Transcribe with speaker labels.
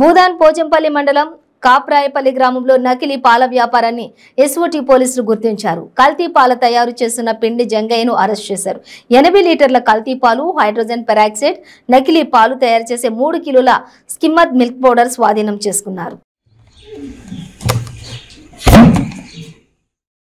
Speaker 1: భూదాన్ పోచంపల్లి మండలం కాప్రాయపల్లి గ్రామంలో నకిలీ పాల వ్యాపారాన్ని ఎస్ఓటీ పోలీసులు గుర్తించారు కల్తీ పాల తయారు చేస్తున్న పిండి జంగయ్యను అరెస్ట్ చేశారు ఎనభై లీటర్ల కల్తీ పాలు హైడ్రోజన్ పెరాక్సైడ్ నకిలీ పాలు తయారు చేసే మూడు కిలోల స్కిమ్మద్ మిల్క్ పౌడర్ స్వాధీనం చేసుకున్నారు